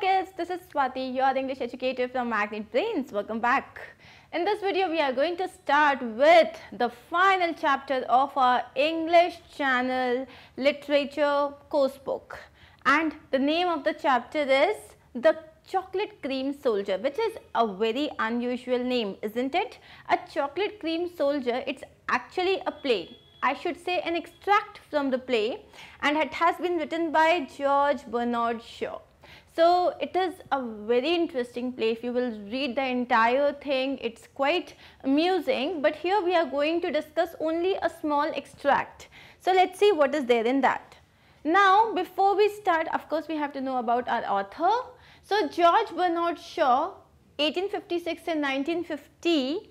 kids, this is Swati, you are the English educator from Magnet Brains. Welcome back. In this video, we are going to start with the final chapter of our English Channel Literature coursebook. And the name of the chapter is The Chocolate Cream Soldier, which is a very unusual name, isn't it? A chocolate cream soldier, it's actually a play. I should say an extract from the play and it has been written by George Bernard Shaw. So it is a very interesting play if you will read the entire thing it's quite amusing but here we are going to discuss only a small extract. So let's see what is there in that. Now before we start of course we have to know about our author. So George Bernard Shaw 1856 and 1950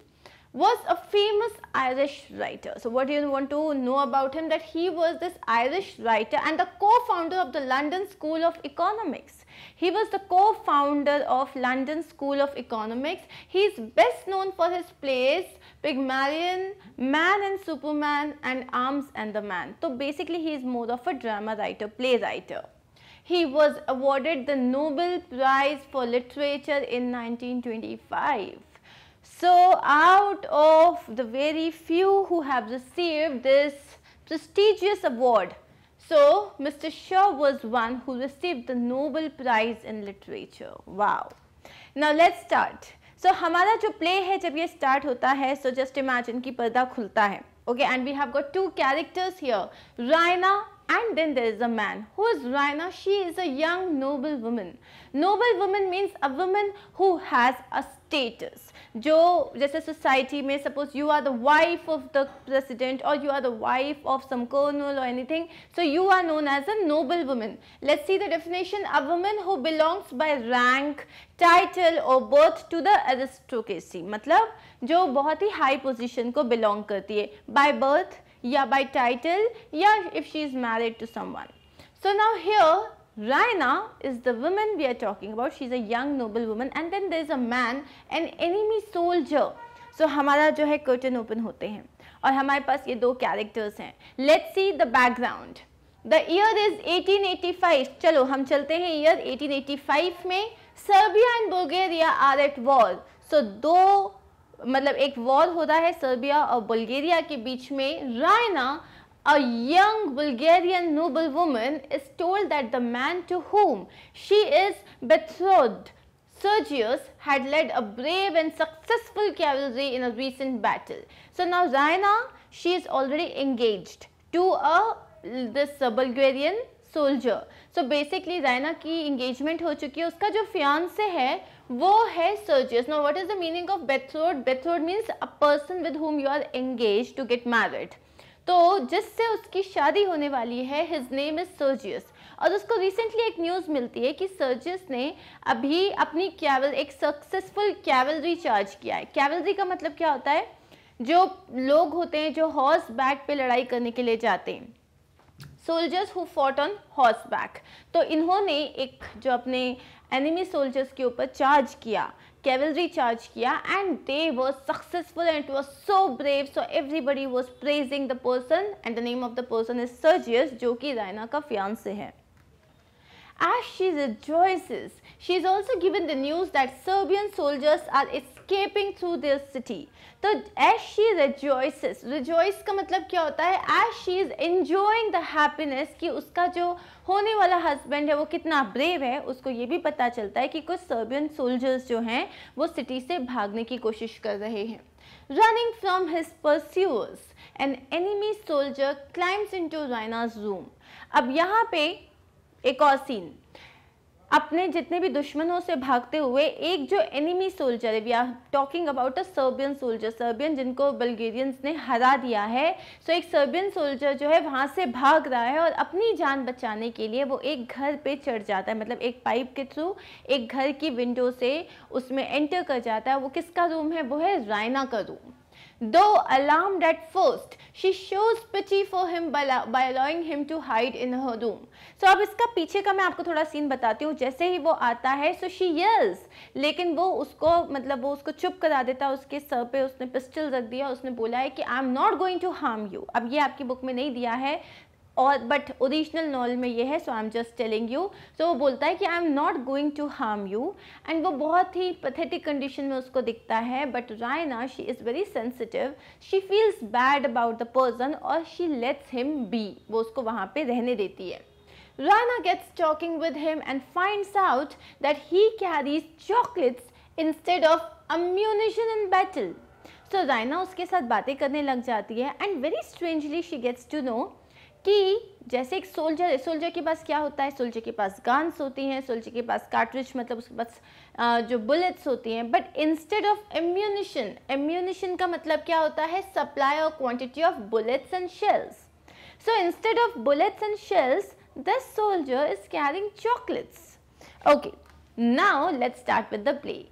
was a famous Irish writer. So what do you want to know about him that he was this Irish writer and the co-founder of the London School of Economics. He was the co-founder of London School of Economics. He is best known for his plays Pygmalion, Man and Superman and Arms and the Man. So basically he is more of a drama writer, play writer. He was awarded the Nobel Prize for Literature in 1925. So out of the very few who have received this prestigious award, So, Mr. Shaw was one who received the Nobel Prize in Literature. Wow. Now, let's start. So, हमारा जो play है जब ये start होता है so just imagine कि पर्दा खुलता है okay and we have got two characters here Raina and then there is a man who is Raina she is a young noble woman noble woman means a woman who has a status जो जैसे society में suppose you are the wife of the president or you are the wife of some or anything so you are known as a noble women let see the definition a women who belongs by rank title or birth to the aristocracy मतलब जो बहुत ही high position को belong करती है by birth या by title या if she is married to someone so now here Raina is the woman we are talking about. She's a young noble woman and then there's a man, an enemy soldier. So हमारा जो है curtain open होते हैं और हमारे पास ये दो characters हैं Let's see the background. The year is 1885. चलो हम चलते हैं year 1885 में Serbia and Bulgaria are at war. So दो मतलब एक वॉर होता है सर्बिया और बुल्गेरिया के बीच में Raina A young Bulgarian noblewoman is told that the man to whom she is betrothed, Sergius, had led a brave and successful cavalry in a recent battle. So now Zaina, she is already engaged to a this uh, Bulgarian soldier. So basically Raina ki engagement ho chuki uska jo fiance hai wo hai Sergius. Now what is the meaning of betrothed? Betrothed means a person with whom you are engaged to get married. तो जिससे उसकी शादी होने वाली है his name is Sergius और उसको recently एक न्यूज़ मिलती है कि सर्जियस ने अभी अपनी कैवल एक सक्सेसफुल कैवलरी चार्ज किया है कैवलरी का मतलब क्या होता है जो लोग होते हैं जो हॉर्स बैक पे लड़ाई करने के लिए जाते हैं soldiers who fought on horseback तो इन्होंने एक जो अपने एनिमी सोल्जर्स के ऊपर चार्ज किया cavalry charge kiya and they were successful and it was so brave so everybody was praising the person and the name of the person is Sergius जो कि रायना का फियांसे है As she rejoices, she is also given the news that Serbian soldiers are escaping through their city. So as she rejoices, rejoice का मतलब क्या होता है as she is enjoying the happiness कि उसका जो होने वाला husband है वो कितना brave है उसको ये भी पता चलता है कि कुछ Serbian soldiers जो हैं वो city से भागने की कोशिश कर रहे हैं Running from his pursuers, an enemy soldier climbs into Raina's room. अब यहाँ पे एक और सीन अपने जितने भी दुश्मनों से भागते हुए एक जो एनिमी सोल्जर है we are talking about a Serbian soldier Serbian जिनको बल्गेरियंस ने हरा दिया है सो so, एक सर्बियन सोल्जर जो है वहाँ से भाग रहा है और अपनी जान बचाने के लिए वो एक घर पे चढ़ जाता है मतलब एक पाइप के थ्रू एक घर की विंडो से उसमें एंटर कर जाता है वो किसका रूम है वो है रायना का room Though alarmed at first, she shows pity for him by allowing him to hide in her room. So अब इसका पीछे का मैं आपको थोड़ा सीन बताती हूँ जैसे ही वो आता है सो शी yells लेकिन वो उसको मतलब वो उसको चुप करा देता है उसके सर पे उसने पिस्टल रख दिया उसने बोला है कि I am not going to harm you अब ये आपकी बुक में नहीं दिया है और बट ओरिजिनल नॉवल में ये है so I am just telling you so वो बोलता है कि I am not going to harm you and वो बहुत ही पथेटिक कंडीशन में उसको दिखता है but Raina she is very sensitive she feels bad about the person और शी लेट्स हिम बी वो उसको वहाँ पर रहने देती है Rana gets talking with him and finds out that he carries chocolates instead of ammunition in battle. So Rana उसके साथ बातें करने लग जाती है and very strangely she gets to know कि जैसे एक सोल्जर सोल्जर के पास क्या होता है सोल्जर के पास गांस होती हैं सोल्जर के पास कार्ट्रिज मतलब उसके पास जो बुलेट्स होती हैं but instead of ammunition ammunition का मतलब क्या होता है सप्लाई और quantity of bullets and shells so instead of bullets and shells the soldier is carrying chocolates okay now let start with the play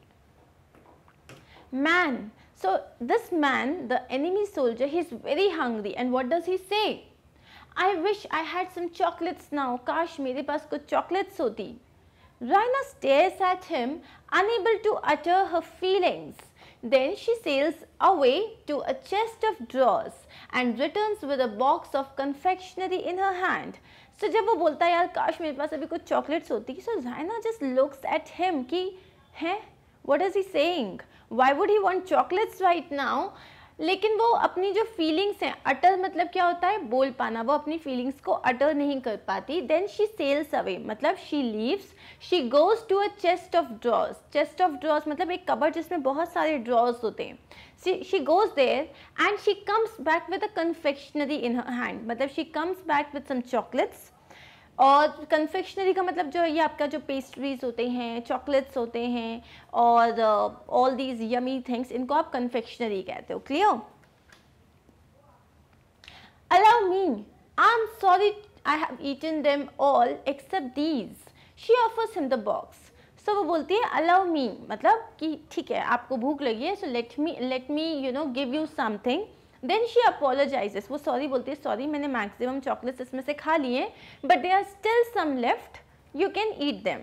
man so this man the enemy soldier he is very hungry and what does he said I wish I had some chocolates now काश मेरे पास कुछ chocolates होती Raina stares at him, unable to utter her feelings. Then she sails away to a chest of drawers and returns with a box of confectionery in her hand. So जब वो बोलता है यार काश मेरे पास अभी कुछ चॉकलेट्स होती so Raina just looks at him कि हैं what is he saying? Why would he want chocolates right now? लेकिन वो अपनी जो फीलिंग्स हैं अटल मतलब क्या होता है बोल पाना वो अपनी फीलिंग्स को अटल नहीं कर पाती देन शी सेल्स अवे मतलब she leaves she goes to a chest of drawers chest of drawers मतलब एक कबर जिसमें बहुत सारे ड्रॉज होते हैं she goes there and she comes back with a confectionery in her hand मतलब she comes back with some chocolates और confectionery का मतलब जो है ये आपका जो पेस्ट्रीज होते हैं चॉकलेट्स होते हैं और ऑल दीज यमी थिंग्स इनको आप कन्फेक्शनरी कहते हो clear allow me I am sorry I have eaten them all except these she offers him the box so वो बोलती है अलाउ मी मतलब कि ठीक है आपको भूख लगी है so let me let me you know give you something then she apologises वो सॉरी बोलती है सॉरी मैंने मैक्सिमम चॉकलेट्स इसमें से खा लिए but they are still some left you can eat them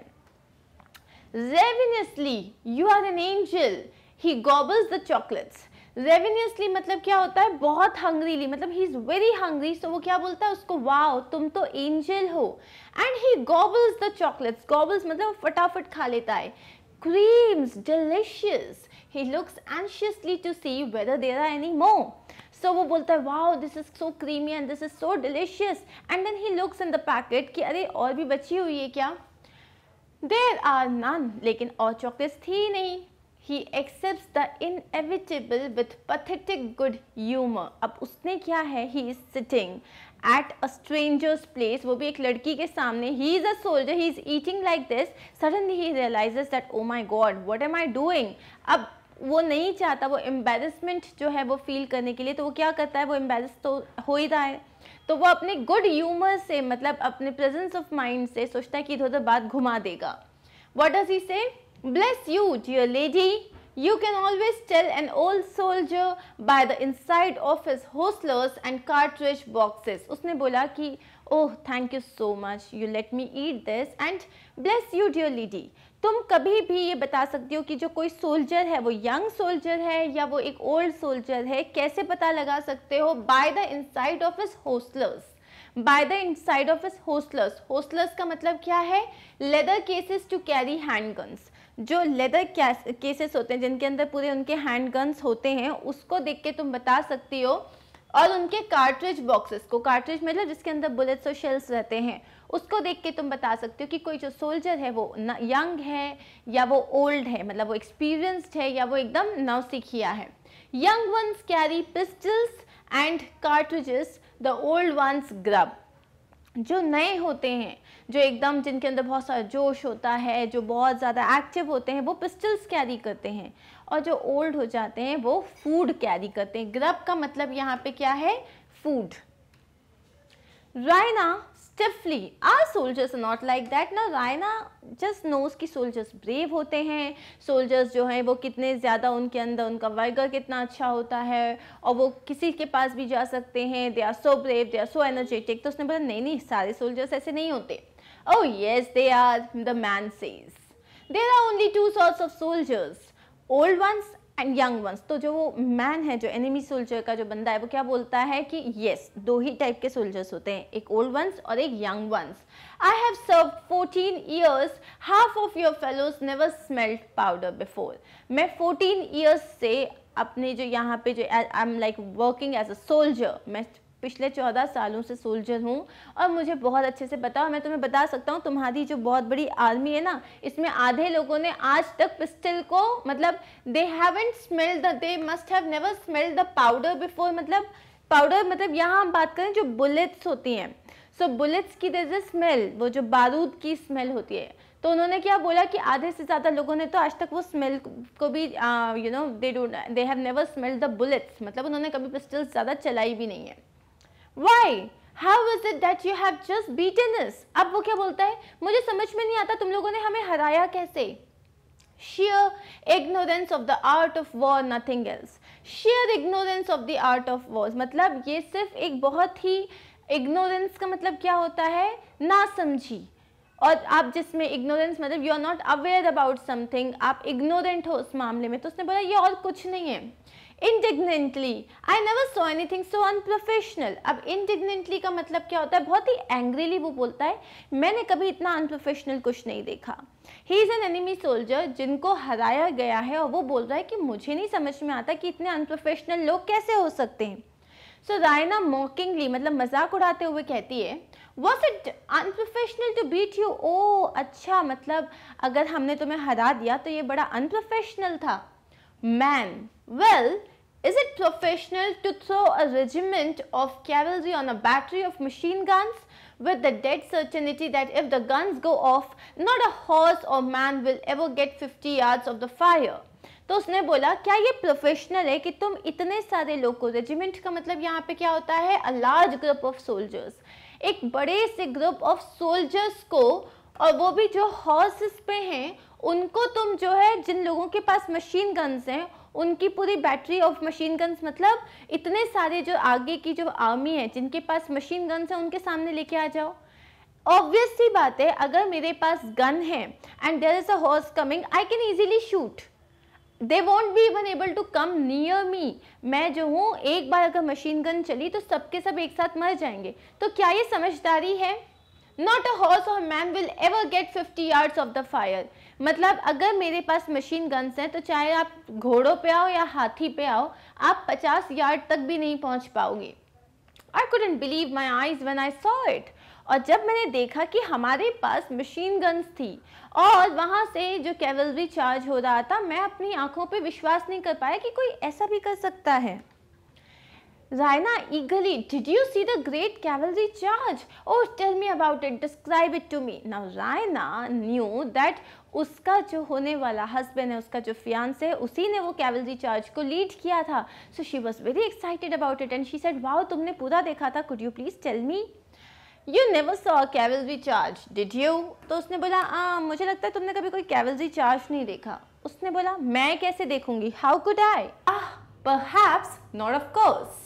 ravenously you are an angel he gobbles the chocolates ravenously मतलब क्या होता है बहुत हंग्रीली मतलब he is very hungry so वो क्या बोलता है उसको वाओ तुम तो एंजल हो and he gobbles the chocolates gobbles मतलब फटाफट खा लेता है creams delicious he looks anxiously to see whether there are any more so so, वो बोलता है वाह this is so creamy and this is so delicious and then he looks in the packet कि अरे और भी बची हुई है क्या देर आर नन लेकिन और चॉकलेट्स थी नहीं he accept the inevitable with pathetic good humour अब उसने क्या है he is sitting at a stranger's place वो भी एक लड़की के सामने he is a soldier he is eating like this suddenly he realises that oh my God what am I doing अब वो नहीं चाहता वो एम्बेरसमेंट जो है वो फील करने के लिए तो वो क्या करता है वो एम्बेरस तो हो ही रहा है तो वो अपने गुड ह्यूमर से मतलब अपने प्रेजेंस ऑफ माइंड से सोचता है कि इधर उधर बात घुमा देगा what does he say bless you dear lady you can always tell an old soldier by the inside of his holsters and cartridge boxes उसने बोला कि oh thank you so much you let me eat this and bless you dear lady तुम कभी भी ये बता सकती हो कि जो कोई सोल्जर है वो यंग सोल्जर है या वो एक ओल्ड सोल्जर है कैसे पता लगा सकते हो by the inside of his holsters by the inside of his holsters holsters का मतलब क्या है leather cases to carry hand guns जो लेदर केसेस होते हैं जिनके अंदर पूरे उनके हैंड गन्स होते हैं उसको देख के तुम बता सकती हो और उनके कार्ट्रिज बॉक्सेस को कार्ट्रिज मतलब जिसके अंदर बुलेट्स और शेल्स रहते हैं उसको देख के तुम बता सकते हो कि कोई जो सोल्जर है वो यंग है या वो ओल्ड है मतलब वो एक्सपीरियंस्ड है या वो एकदम नौसिखिया है young ones carry pistols and cartridges the old ones grub जो नए होते हैं जो एकदम जिनके अंदर बहुत सारा जोश होता है जो बहुत ज़्यादा एक्टिव होते हैं वो पिस्टल्स कैरी करते हैं और जो ओल्ड हो जाते हैं वो फूड कैरी करते हैं ग्रब का मतलब यहाँ पे क्या है food Raina stiffly are soldiers not like that ना रायना जस्ट नोज कि सोल्जर्स ब्रेव होते हैं सोल्जर्स जो हैं वो कितने ज़्यादा उनके अंदर उनका वर्गर कितना अच्छा होता है और वो किसी के पास भी जा सकते हैं they are so brave they are so energetic तो उसने बोला नहीं नहीं सारे सोल्जर्स ऐसे नहीं होते oh yes they are the man says there are only two sorts of soldiers old ones and young ones तो जो वो मैन है जो एनिमी सोल्जर का जो बंदा है वो क्या बोलता है कि येस yes, दो ही टाइप के सोल्जर्स होते हैं एक ओल्ड वंस और एक young ones I have serve fourteen years half of your fellows never smelt powder before मैं फोर्टीन ईयर्स से अपने जो यहाँ पे जो I am like working as a soldier मैं पिछले चौदह सालों से सोल्जर हूँ और मुझे बहुत अच्छे से बताओ मैं तुम्हें बता सकता हूँ तुम्हारी जो बहुत बड़ी आर्मी है ना इसमें आधे लोगों ने आज तक पिस्टल को मतलब they haven't smell the they must have never smell the powder before मतलब पाउडर मतलब यहाँ हम बात करें जो बुलेट्स होती हैं सो बुलेट्स की दर स्मेल वो जो बारूद की स्मेल होती है तो उन्होंने क्या बोला कि आधे से ज़्यादा लोगों ने तो आज तक वो स्मेल को भी you know they don't they have never smell the bullets मतलब उन्होंने कभी पिस्टल ज़्यादा चलाई भी नहीं है why how is it that you have just beaten us अब वो क्या बोलता है मुझे समझ में नहीं आता तुम लोगों ने हमें हराया कैसे sheer ignorance of the art of war nothing else sheer ignorance of the art of war मतलब ये सिर्फ एक बहुत ही ignorance का मतलब क्या होता है ना समझी और आप जिसमें इग्नोरेंस मतलब you are not aware about something आप इग्नोरेंट हो उस मामले में तो उसने बोला ये और कुछ नहीं है indignantly I never anything so unprofessional अब इंडिग्नेंटली का मतलब क्या होता है बहुत ही एंग्रीली वो बोलता है मैंने कभी इतना अनप्रोफेशनल कुछ नहीं देखा he is an enemy soldier जिनको हराया गया है और वो बोल रहा है कि मुझे नहीं समझ में आता कि इतने अनप्रोफेशनल लोग कैसे हो सकते हैं सो रायना मॉकिंगली मतलब मजाक उड़ाते हुए कहती है was it unprofessional to beat you oh अच्छा मतलब अगर हमने तुम्हें हरा दिया तो ये बड़ा अनप्रोफेशनल था man. Well, is it professional to throw a regiment of cavalry on a battery of machine guns with the dead certainty that if the guns go off, not a horse or man will ever get 50 yards of the fire? तो उसने बोला क्या ये professional है कि तुम इतने सारे लोग को रेजिमेंट का मतलब यहाँ पे क्या होता है a large group of soldiers एक बड़े से ग्रुप ऑफ सोल्जर्स को और वो भी जो हॉर्सेस पे हैं उनको तुम जो है जिन लोगों के पास मशीन गन्स हैं उनकी पूरी बैटरी ऑफ मशीन गन्स मतलब इतने सारे जो आगे की जो आर्मी है जिनके पास मशीन गन्स हैं उनके सामने लेके आ जाओ ऑब्वियसली बात है अगर मेरे पास गन है and there is a horse coming I can easily shoot they won't be even able to come near me मैं जो हूँ एक बार अगर मशीन गन चली तो सबके सब एक साथ मर जाएंगे तो क्या ये समझदारी है नॉट अ हॉर्स और man will ever get fifty yards of the fire मतलब अगर मेरे पास मशीन गन्स हैं तो चाहे आप घोड़ों पे आओ या हाथी पे आओ आप 50 यार्ड तक भी नहीं पहुंच पाओगे I couldn't believe my eyes when I saw it और जब मैंने देखा कि हमारे पास मशीन गन्स थी और वहाँ से जो कैवलरी चार्ज हो रहा था मैं अपनी आंखों पे विश्वास नहीं कर पाया कि कोई ऐसा भी कर सकता है Zaina eagerly did you see the great cavalry charge oh tell me about it describe it to me now Zaina knew that उसका जो होने वाला हस्बैंड है उसका जो फियांस है उसी ने वो कैवलरी चार्ज को लीड किया था so she was very excited about it and she said wow तुमने पूरा देखा था could you please tell me you never saw cavalry charge did you तो उसने बोला आ, मुझे लगता है तुमने कभी कोई कैवलरी चार्ज नहीं देखा उसने बोला मैं कैसे देखूंगी how could I ah perhaps not of course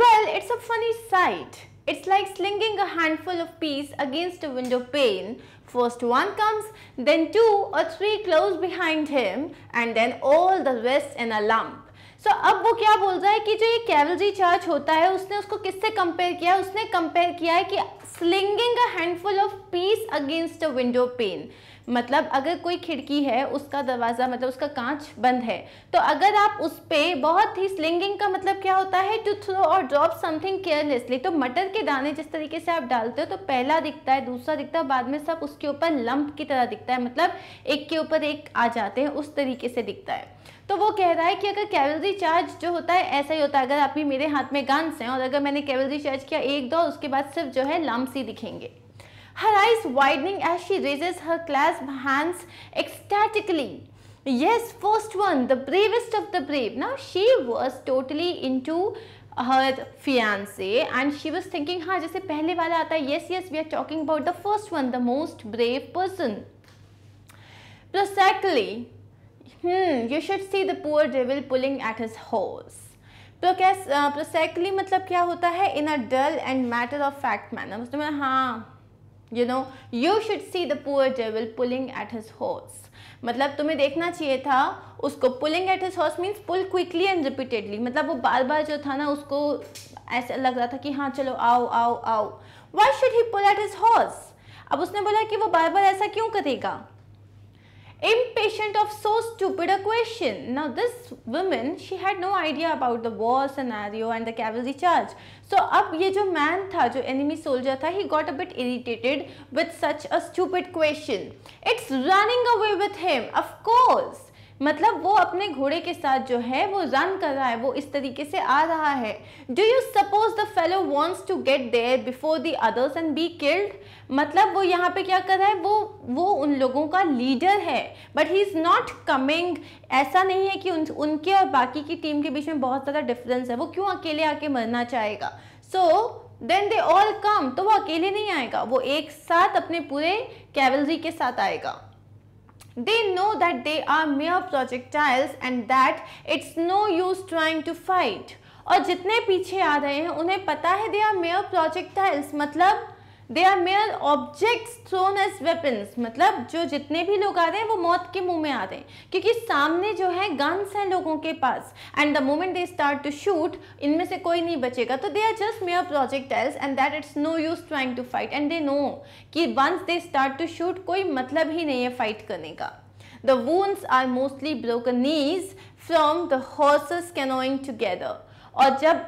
well it's a funny sight it's like slinging a handful of peas against a window pane First one comes, then two or three close behind him and then all the rest in a lump. So so, अब वो क्या बोल रहा है कि जो ये cavalry charge होता है उसने उसको किससे कंपेयर किया है उसने कंपेयर किया है कि slinging a handful of peas against a window pane मतलब अगर कोई खिड़की है उसका दरवाज़ा मतलब उसका कांच बंद है तो अगर आप उस पर बहुत ही स्लिंगिंग का मतलब क्या होता है टू थ्रो और ड्रॉप समथिंग केयरलेसली तो मटर के दाने जिस तरीके से आप डालते हो तो पहला दिखता है दूसरा दिखता है बाद में सब उसके ऊपर लंप की तरह दिखता है मतलब एक के ऊपर एक आ जाते हैं उस तरीके से दिखता है तो वो कह रहा है कि अगर कैवलरी चार्ज जो होता है ऐसा ही होता है अगर आप भी मेरे हाथ में गांस हैं और अगर मैंने कैवलरी चार्ज किया एक दो उसके बाद सिर्फ जो है लम्ब ही दिखेंगे her eyes widening as she raises her clasped hands ecstatically. Yes, first one, the bravest of the brave. Now she was totally into her fiance and she was thinking, "Ha, just पहले वाला आता yes yes we are talking about the first one, the most brave person. Prosecly, hmm, you should see the poor devil pulling at his horse. Uh, Prosecly मतलब क्या होता है in a dull and matter of fact manner. उसने हाँ you know you should see the poor devil pulling at his horse मतलब तुम्हें देखना चाहिए था उसको pulling at his horse means pull quickly and repeatedly मतलब वो बार बार जो था ना उसको ऐसा लग रहा था कि हाँ चलो आओ आओ आओ why should he pull at his horse अब उसने बोला कि वो बार बार ऐसा क्यों करेगा impatient of so stupid a question. Now this woman, she had no idea about the war scenario and the cavalry charge. So up, ये man था, enemy soldier tha, he got a bit irritated with such a stupid question. It's running away with him, of course. मतलब वो अपने घोड़े के साथ जो है वो रन कर रहा है वो इस तरीके से आ रहा है do you suppose the fellow wants to get there before the others and be killed मतलब वो यहाँ पे क्या कर रहा है वो वो उन लोगों का लीडर है but he is not coming ऐसा नहीं है कि उन उनके और बाकी की टीम के बीच में बहुत ज़्यादा डिफरेंस है वो क्यों अकेले आके मरना चाहेगा so then they all come तो वो अकेले नहीं आएगा वो एक साथ अपने पूरे कैवलरी के साथ आएगा They know that they are mere projectiles and that it's no use trying to fight. और जितने पीछे आ रहे हैं उन्हें पता है दे आर मेयर प्रोजेक्टाइल्स मतलब they are mere objects thrown as weapons मतलब जो जितने भी लोग आ रहे हैं वो मौत के मुंह में आ रहे हैं क्योंकि सामने जो है गन्स हैं लोगों के पास and the moment they start to shoot इनमें से कोई नहीं बचेगा तो they are just mere projectiles and that it's no use trying to fight and they know कि once they start to shoot कोई मतलब ही नहीं है फाइट करने का the wounds are mostly broken knees from the horses cannoning together और जब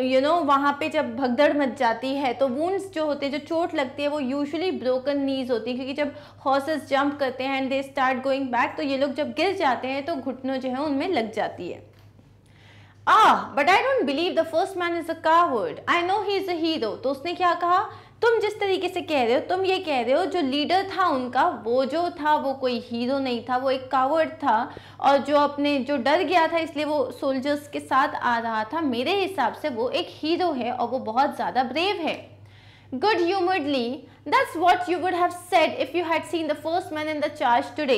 यू नो वहाँ पे जब भगदड़ मच जाती है तो वूंड्स जो होते हैं जो चोट लगती है वो यूजुअली ब्रोकन नीज होती है क्योंकि जब हॉर्सेस जंप करते हैं and they start going back तो ये लोग जब गिर जाते हैं तो घुटनों जो है उनमें लग जाती है ah but I don't believe the first man is a coward I know he is a hero तो उसने क्या कहा तुम जिस तरीके से कह रहे हो तुम ये कह रहे हो जो लीडर था उनका वो जो था वो कोई हीरो नहीं था वो एक कावर्ड था और जो अपने जो डर गया था इसलिए वो सोल्जर्स के साथ आ रहा था मेरे हिसाब से वो एक हीरो है और वो बहुत ज़्यादा ब्रेव है good humouredly that's what you would have said if you had seen the first man in the charge today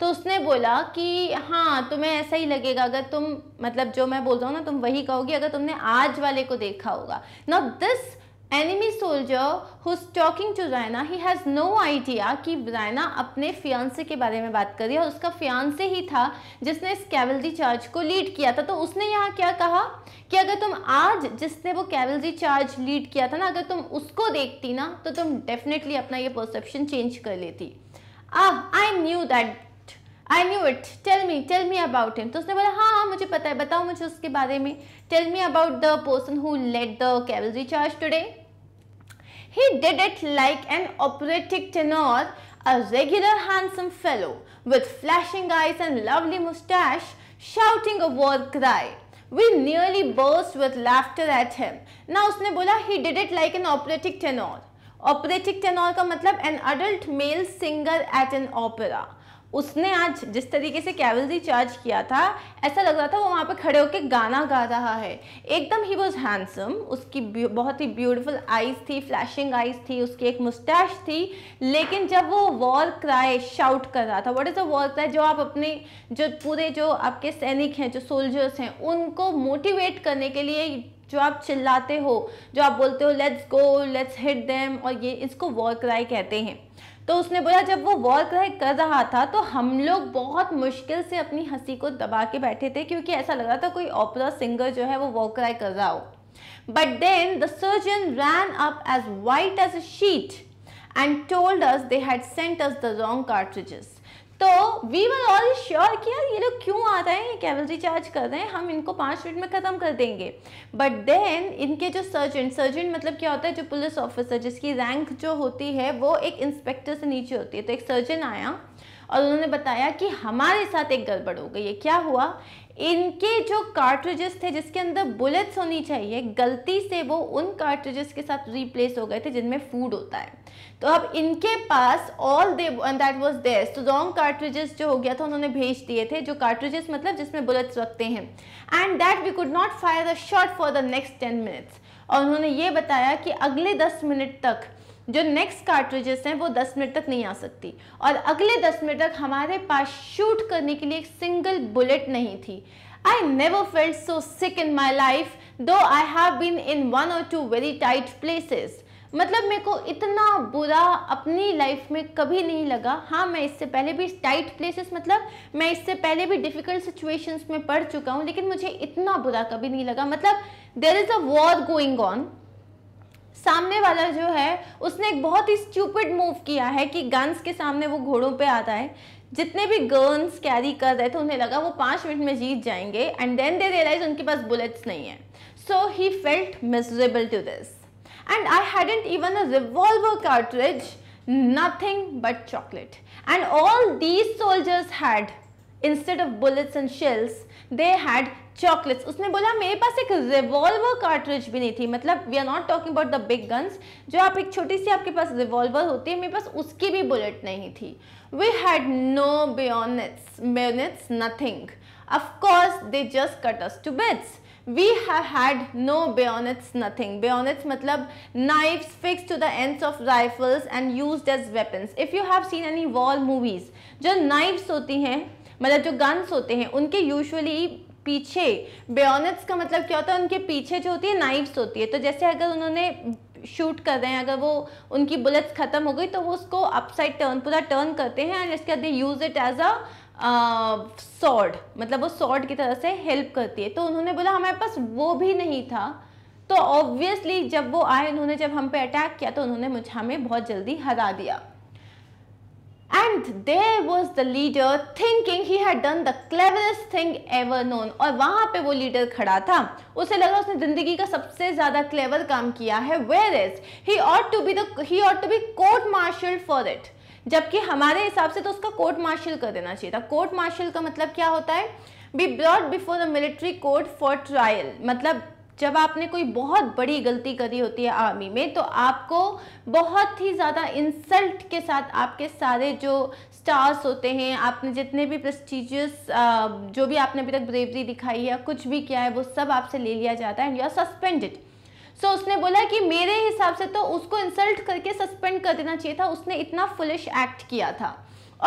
तो उसने बोला कि हाँ तुम्हें ऐसा ही लगेगा अगर तुम मतलब जो मैं बोल रहा हूँ ना तुम वही कहोगी अगर तुमने आज वाले को देखा होगा not this enemy soldier who talking to Raina he has no idea कि रैना अपने फियांसे के बारे में बात कर रही है और उसका फियांसे ही था जिसने इस कैवलरी चार्ज को लीड किया था तो उसने यहाँ क्या कहा कि अगर तुम आज जिसने वो कैवलरी चार्ज लीड किया था ना अगर तुम उसको देखती ना तो तुम डेफिनेटली अपना ये परसेप्शन चेंज कर लेती अब I knew that I knew it tell me tell me about him तो उसने बोला हाँ हाँ मुझे पता है बताओ मुझे उसके बारे में tell me about the person who led the cavalry charge today He did it like an operatic tenor, a regular handsome fellow with flashing eyes and lovely moustache shouting a war cry. We nearly burst with laughter at him. Now उसने बोला he did it like an operatic tenor. Operatic tenor का मतलब an adult male singer at an opera. उसने आज जिस तरीके से cavalry charge किया था ऐसा लग रहा था वो वहाँ पे खड़े होकर गाना गा रहा है एकदम ही वॉज हैंडसम उसकी बहुत ही ब्यूटीफुल आइज थी फ्लैशिंग आइज थी उसकी एक मुस्टैश थी लेकिन जब वो वॉर क्राई शाउट कर रहा था what is a war cry जो आप अपने जो पूरे जो आपके सैनिक हैं जो सोल्जर्स हैं उनको मोटिवेट करने के लिए जो आप चिल्लाते हो जो आप बोलते हो let's go let's hit them और ये इसको वॉर क्राई कहते हैं तो उसने बोला जब वो वॉर क्राई कर रहा था तो हम लोग बहुत मुश्किल से अपनी हंसी को दबा के बैठे थे क्योंकि ऐसा लग रहा था कोई ओपरा सिंगर जो है वो वॉर क्राई कर रहा हो but then the sergeant ran up as white as a sheet and told us they had sent us the wrong cartridges तो वी वर ऑल श्योर कि यार ये लोग क्यों आ रहे हैं ये कैवलरी चार्ज कर रहे हैं हम इनको पाँच मिनट में ख़त्म कर देंगे बट देन इनके जो सर्जन सर्जन मतलब क्या होता है जो पुलिस ऑफिसर जिसकी रैंक जो होती है वो एक इंस्पेक्टर से नीचे होती है तो एक सर्जन आया और उन्होंने बताया कि हमारे साथ एक गड़बड़ हो गई है क्या हुआ इनके जो कार्ट्रिजेस थे जिसके अंदर बुलेट्स होनी चाहिए गलती से वो उन कार्ट्रिजेस के साथ रिप्लेस हो गए थे जिनमें फूड होता है तो अब इनके पास ऑल दे दैट वॉज तो रॉन्ग कार्ट्रिजेस जो हो गया था उन्होंने भेज दिए थे जो कार्ट्रिजेस मतलब जिसमें बुलेट्स रखते हैं and that we could not fire the shot for the next ten minutes और उन्होंने ये बताया कि अगले दस मिनट तक जो नेक्स्ट कार्ट्रिजेस हैं वो दस मिनट तक नहीं आ सकती और अगले दस मिनट तक हमारे पास शूट करने के लिए एक सिंगल बुलेट नहीं थी I never feel so sick in my life though I have been in one और टू वेरी टाइट प्लेसेस मतलब मेरे को इतना बुरा अपनी लाइफ में कभी नहीं लगा हाँ मैं इससे पहले भी टाइट प्लेसेस मतलब मैं इससे पहले भी डिफ़िकल्ट सिचुएशंस में पढ़ चुका हूँ लेकिन मुझे इतना बुरा कभी नहीं लगा मतलब there is a war going on सामने वाला जो है उसने एक बहुत ही स्टूपिड मूव किया है कि गन्स के सामने वो घोड़ों पे आता है जितने भी गन्स कैरी कर रहे थे उन्हें लगा वो पाँच मिनट में जीत जाएंगे एंड देन दे रियलाइज उनके पास बुलेट्स नहीं है so he felt miserable to this and I hadn't even a revolver cartridge, nothing but chocolate. And all these soldiers had, instead of bullets and shells, they had chocolates. उसने बोला मेरे पास एक revolver cartridge भी नहीं थी मतलब we are not talking about the big guns जो आप एक छोटी सी आपके पास revolver होती है मेरे पास उसकी भी bullet नहीं थी we had no bayonets bayonets nothing of course they just cut us to bits we have had no bayonets nothing bayonets मतलब knives fix to the end of rifles and use as weapons if you have seen any war movies जो knives होती हैं मतलब जो guns होते हैं उनके usually पीछे बेयोनेट्स का मतलब क्या होता है उनके पीछे जो होती है नाइफ्स होती है तो जैसे अगर उन्होंने शूट कर रहे हैं अगर वो उनकी बुलेट्स खत्म हो गई तो वो उसको अपसाइड टर्न पूरा टर्न करते हैं एंड इसके बाद they use it as a sword मतलब वो सॉर्ड की तरह से हेल्प करती है तो उन्होंने बोला हमारे पास वो भी नहीं था तो ऑब्वियसली जब वो आए उन्होंने जब हम पे अटैक किया तो उन्होंने मुझे हमें बहुत जल्दी हरा दिया and there was the leader thinking he had done the cleverest thing ever known और वहां पे वो लीडर खड़ा था उसे लगा उसने जिंदगी का सबसे ज़्यादा क्लेवर काम किया है where is he ought to be the ought to be court martial for it जबकि हमारे हिसाब से तो उसका कोर्ट मार्शल कर देना चाहिए था कोर्ट मार्शल का मतलब क्या होता है be brought before the military court for trial मतलब जब आपने कोई बहुत बड़ी गलती करी होती है आर्मी में तो आपको बहुत ही ज़्यादा इंसल्ट के साथ आपके सारे जो स्टार्स होते हैं आपने जितने भी प्रेस्टिजियस जो भी आपने अभी तक ब्रेवरी दिखाई है कुछ भी किया है वो सब आपसे ले लिया जाता है and you are suspended so so, उसने बोला कि मेरे हिसाब से तो उसको इंसल्ट करके सस्पेंड कर देना चाहिए था उसने इतना फुलिश एक्ट किया था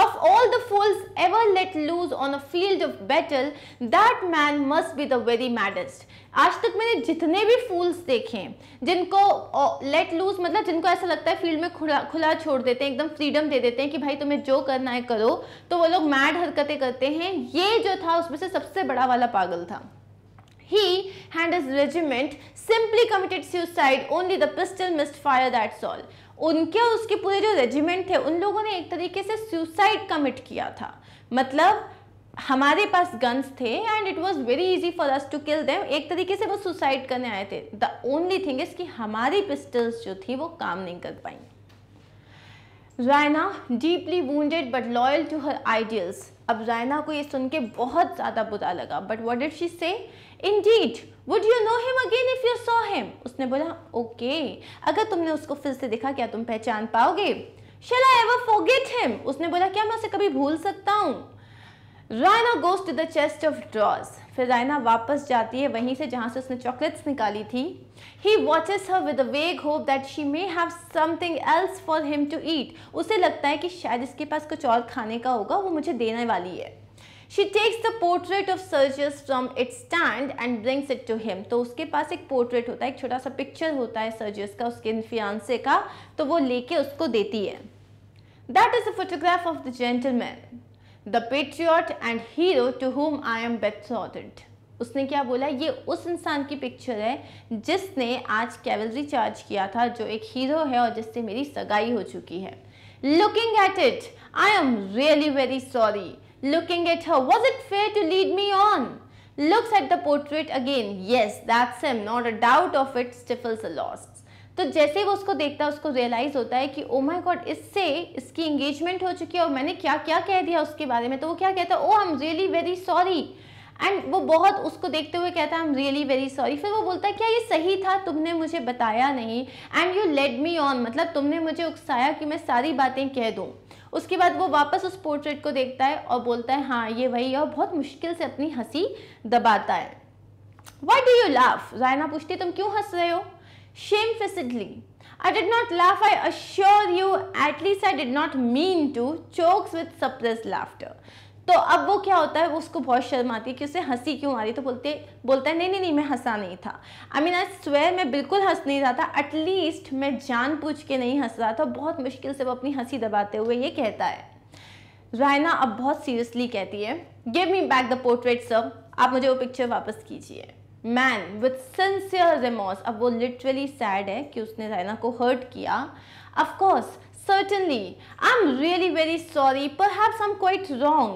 Of all the fools ever let loose on a field of battle, that man must be the very maddest. आज तक मैंने जितने भी फूल्स देखे हैं जिनको लेट लूज मतलब जिनको ऐसा लगता है फील्ड में खुला खुला छोड़ देते हैं एकदम फ्रीडम दे देते हैं कि भाई तुम्हें जो करना है करो तो वो लोग मैड हरकतें करते हैं ये जो था उसमें से सबसे बड़ा वाला पागल था He and his regiment simply committed suicide. Only the pistol missed fire. That's all. unke और उसके पूरे जो रेजिमेंट थे उन लोगों ने एक तरीके से सुसाइड कमिट किया था मतलब हमारे पास गन्स थे and it was very easy for us to kill them एक तरीके से वो सुसाइड करने आए थे द ओनली थिंग इज कि हमारी पिस्टल्स जो थी वो काम नहीं कर पाई Raina deeply wounded but loyal to her ideals अब जायना को ये सुन के बहुत ज़्यादा बुरा लगा but what did she say indeed would you know him again if you saw him उसने बोला ओके okay, अगर तुमने उसको फिर से देखा क्या तुम पहचान पाओगे शेल एवर फॉरगेट हिम उसने बोला क्या मैं उसे कभी भूल सकता हूँ Raina goes to the chest of drawers फिर रायना वापस जाती है वहीं से जहां से उसने चॉकलेट्स निकाली थी he watches her with vague hope that she may have something else for him to eat उसे लगता है कि शायद इसके पास कुछ और खाने का होगा वो मुझे देने वाली है she takes the portrait of Sergius from its stand and brings it to him तो उसके पास एक पोर्ट्रेट होता है एक छोटा सा पिक्चर होता है सर्जस का उसके फियांसे का तो वो लेके उसको देती है that is a photograph of the gentleman the patriot and hero to whom I am betrothed उसने क्या बोला ये उस इंसान की पिक्चर है जिसने आज कैवलरी चार्ज किया था जो एक हीरो है और जिससे मेरी सगाई हो चुकी है looking at it I am really very sorry looking at her was it fair to lead me on looks at the portrait again yes that's him not a doubt of it stifles a lost तो जैसे वो उसको देखता है उसको realise होता है कि ओ माय गॉड इससे इसकी इंगेजमेंट हो चुकी है और मैंने क्या क्या कह दिया उसके बारे में तो वो क्या कहता है oh I am really very sorry and वो बहुत उसको देखते हुए कहता है I am really very sorry फिर वो बोलता है क्या ये सही था तुमने मुझे बताया नहीं and you let me on मतलब तुमने मुझे उकसाया कि मैं सारी बातें कह दूँ उसके बाद वो वापस उस पोर्ट्रेट को देखता है और बोलता है हाँ ये वही और बहुत मुश्किल से अपनी हंसी दबाता है why do you laugh Raina पूछती तुम क्यों हंस रहे हो Shamefacedly. I did not laugh, I assure you, at least I did not mean to. Chokes with suppressed laughter. तो अब वो क्या होता है वो उसको बहुत शर्म आती है कि उसे हंसी क्यों आ रही तो बोलते बोलता है नहीं नहीं नहीं मैं हंसा नहीं था आई मीन आई स्वेयर मैं बिल्कुल हंस नहीं रहा था एटलीस्ट मैं जान पूछ के नहीं हंस रहा था बहुत मुश्किल से वो अपनी हंसी दबाते हुए ये कहता है रायना अब बहुत सीरियसली कहती है give me back the portrait sir आप मुझे वो पिक्चर वापस कीजिए मैन विथ सिंसियर रिमोर्स अब वो लिटरली सैड है कि उसने रैना को हर्ट किया of course certainly i'm really very sorry perhaps i'm quite wrong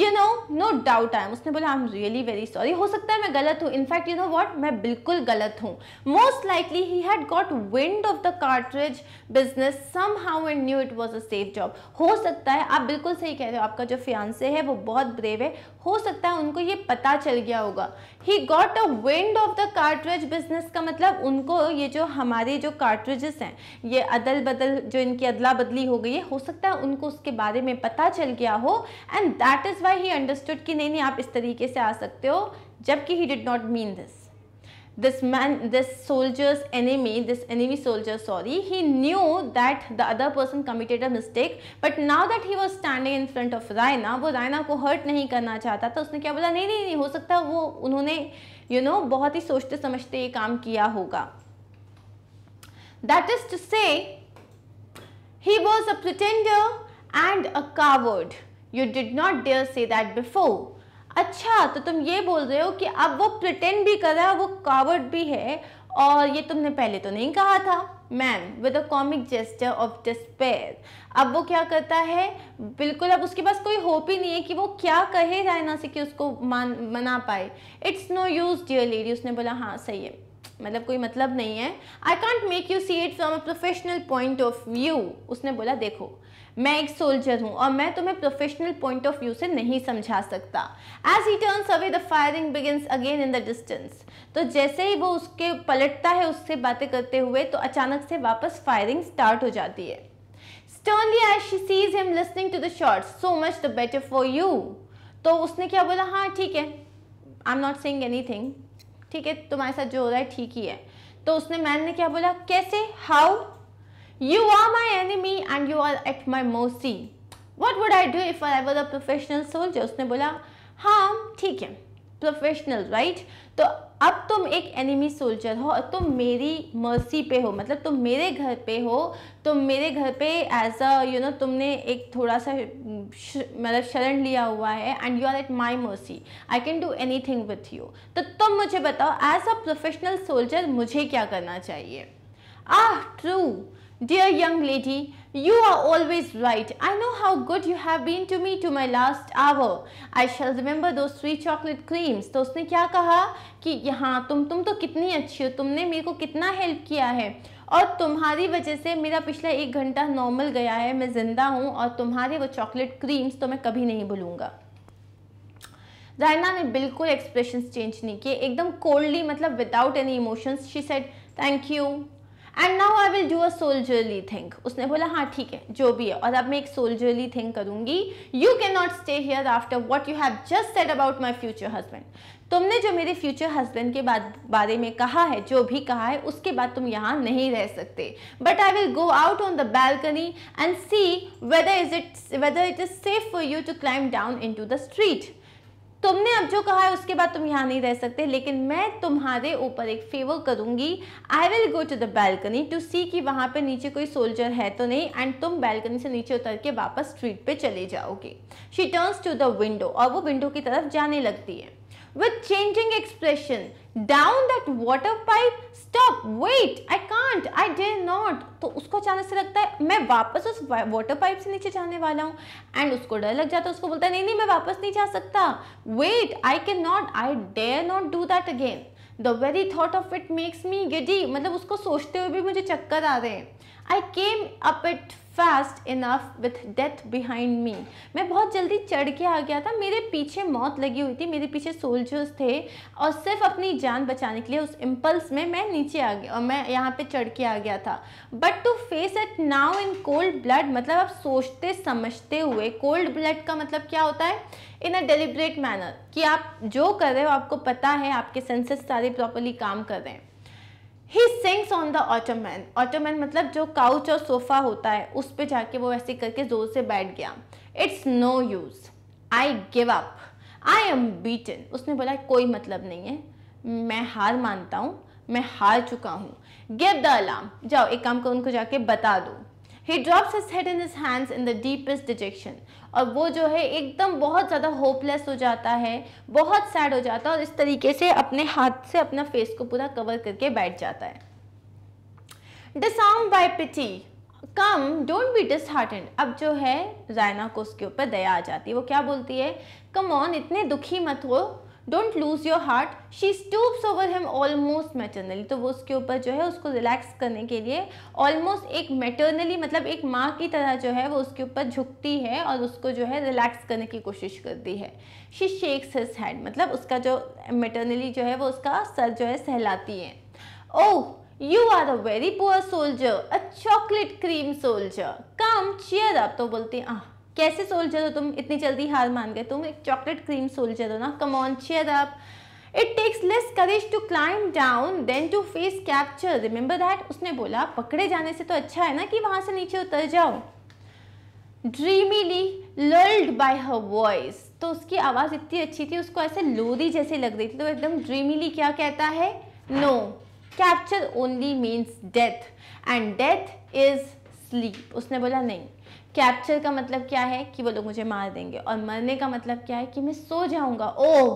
you know no doubt i am उसने बोला i'm really very sorry हो सकता है मैं गलत हूँ in fact you know what मैं बिल्कुल गलत हूँ most likely he had got wind of the cartridge business somehow and knew it was a safe job हो सकता है आप बिल्कुल सही कह रहे हो आपका जो फियांसे है वो बहुत ब्रेव है हो सकता है उनको ये पता चल गया होगा he got a wind of the cartridge business का मतलब उनको ये जो हमारे जो कार्ट्रिजेस हैं ये अदल बदल जो इनकी अदला बदली हो गई है हो सकता है उनको उसके बारे में पता चल गया हो and that is why he understood कि नहीं नहीं आप इस तरीके से आ सकते हो जबकि he did not mean this this man this soldier's enemy this enemy soldier sorry he knew that the other person committed a mistake but now that he was standing in front of raina wo raina ko hurt nahi karna chahta tha usne kya bola nahi nahi nahi ho sakta wo unhone you know, bahut hi sochte samajhte ye kaam kiya hoga that is to say he was a pretender and a coward you did not dare say that before अच्छा तो तुम ये बोल रहे हो कि अब वो प्रिटेंड भी कर रहा है वो कावर्ड भी है और ये तुमने पहले तो नहीं कहा था ma'am with a comic gesture of despair अब वो क्या करता है बिल्कुल अब उसके पास कोई होप ही नहीं है कि वो क्या कहे जाए ना से कि उसको मान मना पाए it's no use dear lady उसने बोला हाँ सही है मतलब कोई मतलब नहीं है I can't make you see it from a professional point of view उसने बोला देखो मैं एक सोल्जर हूँ और मैं तुम्हें प्रोफेशनल पॉइंट ऑफ व्यू से नहीं समझा सकता as he turns away the firing begins again in the distance तो जैसे ही वो उसके पलटता है उससे बातें करते हुए तो अचानक से वापस फायरिंग स्टार्ट हो जाती है Sternly as she sees him listening to the shots, so much the better for you. तो उसने क्या बोला हाँ ठीक है I am not saying anything ठीक है तुम्हारे साथ जो हो रहा है ठीक ही है तो उसने मैन ने क्या बोला कैसे how You are my enemy and you are at my mercy. What would I do if I were a professional soldier? उसने बोला हाँ ठीक है प्रोफेशनल राइट right? तो अब तुम एक एनिमी सोल्जर हो और तुम मेरी मर्सी पे हो मतलब तुम मेरे घर पे हो तुम मेरे घर पे एज अ यू नो तुमने एक थोड़ा सा मतलब शरण लिया हुआ है and you are at my mercy I can do anything with you तो तुम मुझे बताओ एज अ प्रोफेशनल सोल्जर मुझे क्या करना चाहिए ah ah, true Dear young lady, you are always right. I know how good you have been to me to my last hour. I shall remember those sweet chocolate creams. तो उसने क्या कहा कि यहाँ तुम तुम तो कितनी अच्छी हो तुमने मेरे को कितना हेल्प किया है और तुम्हारी वजह से मेरा पिछला एक घंटा नॉर्मल गया है मैं ज़िंदा हूँ और तुम्हारे वो चॉकलेट क्रीम्स तो मैं कभी नहीं भूलूँगा रायना ने बिल्कुल एक्सप्रेशंस चेंज नहीं किए एकदम कोल्डली मतलब without any emotions she said thank you and now I will do a soldierly thing उसने बोला हाँ ठीक है जो भी है और अब मैं एक सोल्जरली थिंक करूंगी you can not stay here after what you have just said about my future husband तुमने जो मेरे फ्यूचर हस्बैंड के बाद बारे में कहा है जो भी कहा है उसके बाद तुम यहाँ नहीं रह सकते but I will go out on the balcony and see whether is it whether it is safe for you to climb down into the street तुमने अब जो कहा है उसके बाद तुम यहाँ नहीं रह सकते लेकिन मैं तुम्हारे ऊपर एक फेवर करूंगी I will go to the balcony to see कि वहां पे नीचे कोई सोल्जर है तो नहीं एंड तुम बैल्कनी से नीचे उतर के वापस स्ट्रीट पे चले जाओगे she turns to the window और वो विंडो की तरफ जाने लगती है with changing expression. Down that water pipe, stop, wait, I can't, I dare not. तो उसको अचानक से लगता है मैं वापस उस वाटर पाइप से नीचे जाने वाला हूँ एंड उसको डर लग जाता है उसको बोलता है नहीं नहीं मैं वापस नहीं जा सकता wait I can not I dare not do that again the very thought of it makes me giddy मतलब उसको सोचते हुए भी मुझे चक्कर आ रहे हैं I came up it fast enough with death behind me मैं बहुत जल्दी चढ़ के आ गया था मेरे पीछे मौत लगी हुई थी मेरे पीछे सोल्जर्स थे और सिर्फ अपनी जान बचाने के लिए उस इम्पल्स में मैं नीचे आ गया और मैं यहाँ पे चढ़ के आ गया था but to face it now in cold blood मतलब आप सोचते समझते हुए कोल्ड ब्लड का मतलब क्या होता है इन अ डेलिब्रेट मैनर कि आप जो कर रहे हो आपको पता है आपके सेंसेस सारे प्रॉपरली काम कर रहे हैं he sinks on the ottoman ottoman मतलब जो काउच और सोफा होता है उस पर जाके वो ऐसे करके जोर से बैठ गया it's no use I give up I am beaten उसने बोला कोई मतलब नहीं है मैं हार मानता हूँ मैं हार चुका हूँ गिव द अलार्म जाओ एक काम करो उनको जाके बता दो He drops his head in his hands in the deepest dejection. और वो जो है एकदम बहुत ज़्यादा होपलेस हो जाता है बहुत सैड हो जाता है और इस तरीके से अपने हाथ से अपना फेस को पूरा कवर करके बैठ जाता है disarmed by pity. Come don't be disheartened अब जो है रायना को उसके ऊपर दया आ जाती है वो क्या बोलती है कम ऑन इतने दुखी मत हो don't lose your heart she stoops over him almost maternally तो वो उसके ऊपर जो है उसको रिलैक्स करने के लिए ऑलमोस्ट एक मैटरनली मतलब एक माँ की तरह जो है वो उसके ऊपर झुकती है और उसको जो है रिलैक्स करने की कोशिश करती है शी शेक्स हिज हैंड मतलब उसका जो मैटरनली जो है वो उसका सर जो है सहलाती है oh you are a very poor soldier a chocolate cream soldier come cheer up तो बोलती हैं कैसे सोल्जर हो तुम इतनी जल्दी हार मान गए तुम एक चॉकलेट क्रीम सोल्जर हो ना come on cheer up it takes less courage to climb down than to face capture remember that उसने बोला पकड़े जाने से तो अच्छा है ना कि वहां से नीचे उतर जाओ ड्रीमीली लर्ल्ड बाय हर वॉइस तो उसकी आवाज़ इतनी अच्छी थी उसको ऐसे लोरी जैसे लग रही थी तो एकदम ड्रीमीली क्या कहता है no capture only means death and death is sleep उसने बोला नहीं कैप्चर का मतलब क्या है कि वो लोग मुझे मार देंगे और मरने का मतलब क्या है कि मैं सो जाऊंगा oh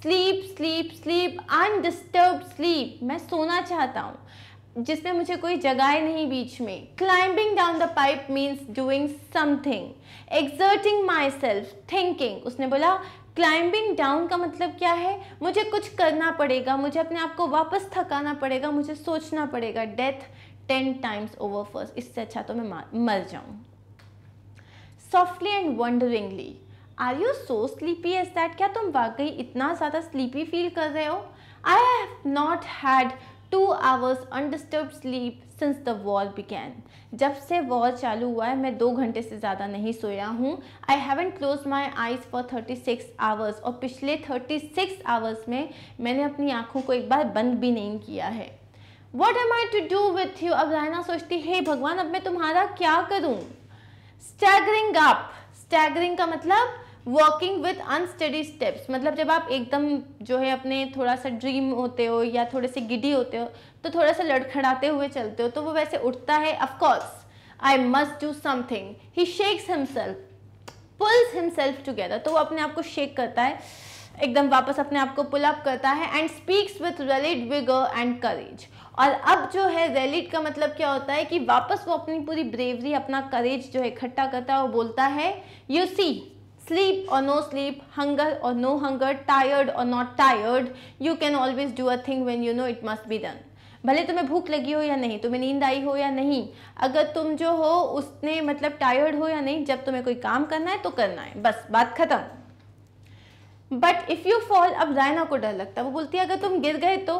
sleep sleep sleep undisturbed sleep मैं सोना चाहता हूँ जिसमें मुझे कोई जगाए नहीं बीच में climbing down the pipe means doing something exerting myself thinking उसने बोला क्लाइंबिंग डाउन का मतलब क्या है मुझे कुछ करना पड़ेगा मुझे अपने आप को वापस थकाना पड़ेगा मुझे सोचना पड़ेगा death ten times over first इससे अच्छा तो मैं मर जाऊँ softly and wonderingly are you so sleepy as that क्या तुम वाकई इतना ज़्यादा स्लीपी फील कर रहे हो I have not had two hours undisturbed sleep since the war began जब से वॉर चालू हुआ है मैं दो घंटे से ज़्यादा नहीं सोया हूँ I haven't closed my eyes for thirty six hours और पिछले थर्टी सिक्स आवर्स में मैंने अपनी आँखों को एक बार बंद भी नहीं किया है what am I to do with you अब रायना सोचती हे hey, भगवान अब मैं तुम्हारा क्या करूँ स्टैगरिंग अप स्टैगरिंग का मतलब वर्किंग विथ अनस्टडी स्टेप्स मतलब जब आप एकदम जो है अपने थोड़ा सा ड्रीम होते हो या थोड़े से गिडी होते हो तो थोड़ा सा लड़खड़ाते हुए चलते हो तो वो वैसे उठता है of course I must do something he shakes himself pulls himself together तो वो अपने आप को शेक करता है एकदम वापस अपने आप को पुल अप करता है and speaks with rallied vigour and courage और अब जो है रेलिड का मतलब क्या होता है कि वापस वो अपनी पूरी ब्रेवरी अपना करेज जो है इकट्ठा करता है वो बोलता है you see sleep or no sleep hunger or no hunger tired or not tired you can always do a thing when you know it must be done भले तुम्हें भूख लगी हो या नहीं तुम्हें नींद आई हो या नहीं अगर तुम जो हो उसने मतलब टायर्ड हो या नहीं जब तुम्हें कोई काम करना है तो करना है बस बात खत्म बट इफ़ यू फॉल अब रैना को डर लगता है वो बोलती है अगर तुम गिर गए तो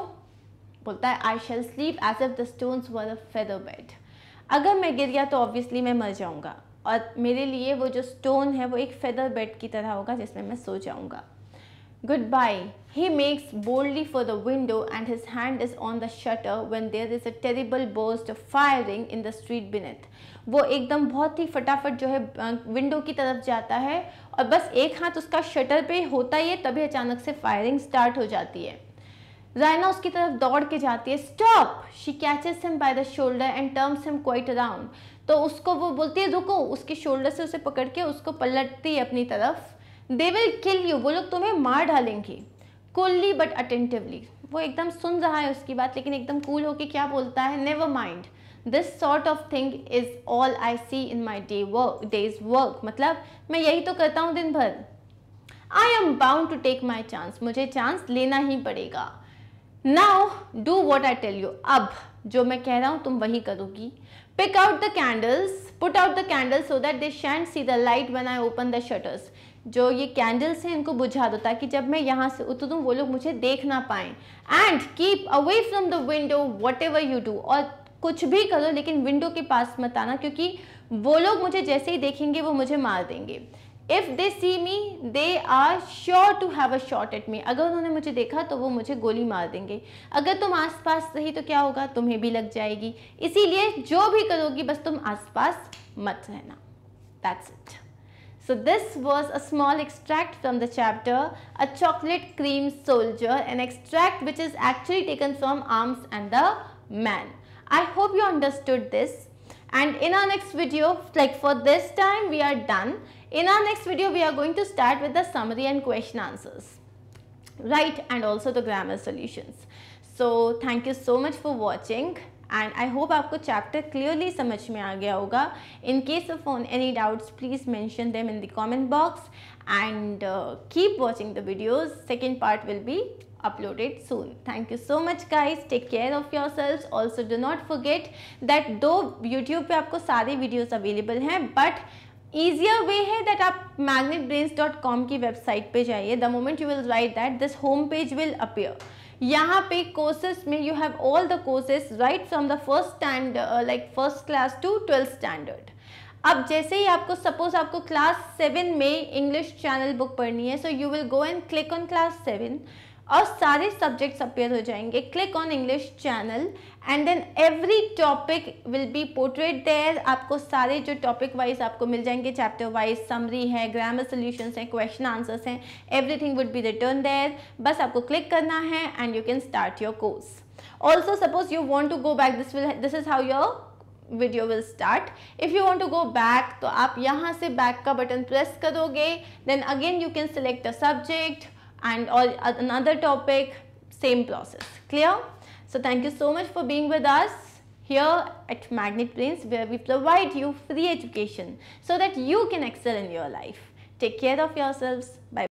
बोलता है I shall sleep as if the stones were a feather bed अगर मैं गिर गया तो ऑब्वियसली मैं मर जाऊँगा और मेरे लिए वो जो स्टोन है वो एक फेदर बेड की तरह होगा जिसमें मैं सो जाऊँगा goodbye he makes boldly for the window and his hand is on the shutter when there is a terrible burst firing in the street beneath वो एकदम बहुत ही फटाफट जो है विंडो की तरफ जाता है और बस एक हाथ उसका शटर पे होता ही है तभी अचानक से फायरिंग स्टार्ट हो जाती है रायना उसकी तरफ दौड़ के जाती है stop she catches him by the shoulder and turns him quite around तो उसको वो बोलती है रुको उसके शोल्डर से उसे पकड़ के उसको पलटती है अपनी तरफ दे विल किल यू वो लोग तुम्हें मार डालेंगी कूलली बट अटेंटिवली वो एकदम सुन रहा है उसकी बात लेकिन एकदम कूल होके क्या बोलता है never mind this sort of thing is all I see in my day work day's work मतलब मैं यही तो करता हूँ दिन भर I am bound to take my chance मुझे चांस लेना ही पड़ेगा now do what I tell you अब जो मैं कह रहा हूँ तुम वही करोगी pick out the candles put out the candles so that they shan't see the light one I open the shutters जो ये कैंडल्स हैं इनको बुझा दो ताकि जब मैं यहाँ से उतरूँ वो लोग मुझे देख ना पाए and keep away from the window whatever you do और कुछ भी करो लेकिन विंडो के पास मत आना क्योंकि वो लोग मुझे जैसे ही देखेंगे वो मुझे मार देंगे if they see me they are sure to have a shot at me अगर उन्होंने मुझे देखा तो वो मुझे गोली मार देंगे अगर तुम आस पास रही तो क्या होगा तुम्हें भी लग जाएगी इसीलिए जो भी करोगी बस तुम आस पास मत रहना that's it So this was a small extract from the chapter A Chocolate Cream Soldier, an extract which is actually taken from Arms and the Man. I hope you understood this and in our next video like for this time we are done. In our next video we are going to start with the summary and question answers right and also the grammar solutions. So thank you so much for watching. I hope hope आपको clearly clearly समझ में आ गया होगा In case of any doubts, please mention them in the comment box. And and uh, keep watching the videos second part will be uploaded soon. Thank you so much guys. Take care of yourselves. Also do not forget that though YouTube pe aapko sare videos available hain but easier way hai that aap magnetbrains.com ki website pe jaiye The moment you will write that this home page will appear. यहाँ पे courses में you have all the courses right from the first stand like first class to twelfth standard अब जैसे ही आपको suppose आपको class seven में English channel book पढ़नी है so you will go and click on class seven और सारे सब्जेक्ट्स अपेयर हो जाएंगे click on English channel and then every topic will be portrait there आपको सारे जो टॉपिक वाइज आपको मिल जाएंगे चैप्टर वाइज समरी है ग्रामर सोल्यूशन हैं क्वेश्चन आंसर्स हैं everything would be return there बस आपको क्लिक करना है and you can start your course also suppose you want to go back this will this is how your video will start if you want to go back तो आप यहाँ से back का button press करोगे then again you can select a subject and all, uh, another topic same process clear so thank you so much for being with us here at magnet brains where we provide you free education so that you can excel in your life take care of yourselves bye